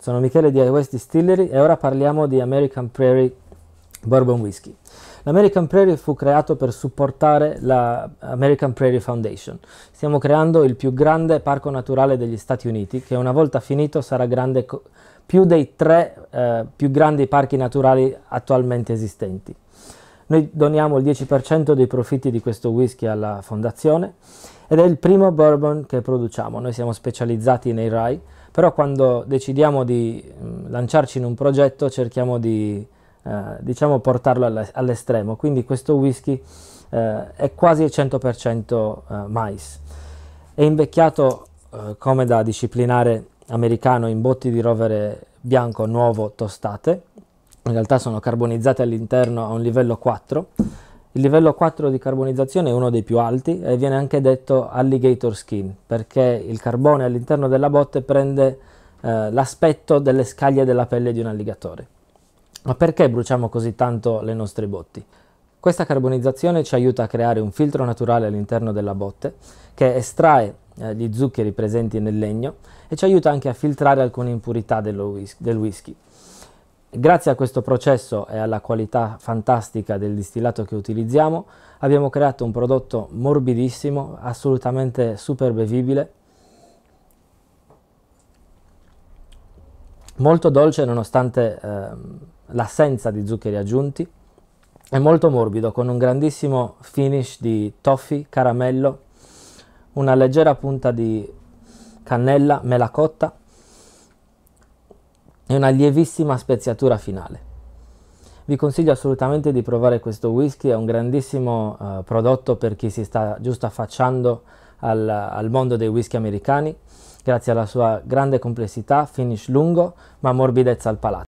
Sono Michele di West Distillery e ora parliamo di American Prairie Bourbon Whiskey. L'American Prairie fu creato per supportare la American Prairie Foundation. Stiamo creando il più grande parco naturale degli Stati Uniti, che una volta finito sarà grande più dei tre eh, più grandi parchi naturali attualmente esistenti. Noi doniamo il 10% dei profitti di questo whisky alla fondazione ed è il primo bourbon che produciamo. Noi siamo specializzati nei rye, però quando decidiamo di mh, mm, lanciarci in un progetto cerchiamo di eh, diciamo portarlo all'estremo. Quindi questo whisky eh, è quasi 100% eh, mais. È invecchiato eh, come da disciplinare americano in botti di rovere bianco nuovo tostate, in realtà sono carbonizzate all'interno a un livello 4. Il livello 4 di carbonizzazione è uno dei più alti e viene anche detto alligator skin perché il carbone all'interno della botte prende eh, l'aspetto delle scaglie della pelle di un alligatore. Ma perché bruciamo così tanto le nostre botti? Questa carbonizzazione ci aiuta a creare un filtro naturale all'interno della botte che estrae eh, gli zuccheri presenti nel legno e ci aiuta anche a filtrare alcune impurità whis del whisky. Grazie a questo processo e alla qualità fantastica del distillato che utilizziamo abbiamo creato un prodotto morbidissimo, assolutamente super bevibile molto dolce nonostante eh, l'assenza di zuccheri aggiunti, è molto morbido con un grandissimo finish di toffee, caramello, una leggera punta di cannella, mela cotta e una lievissima speziatura finale. Vi consiglio assolutamente di provare questo whisky, è un grandissimo eh, prodotto per chi si sta giusto affacciando al, al mondo dei whisky americani grazie alla sua grande complessità, finish lungo ma morbidezza al palato.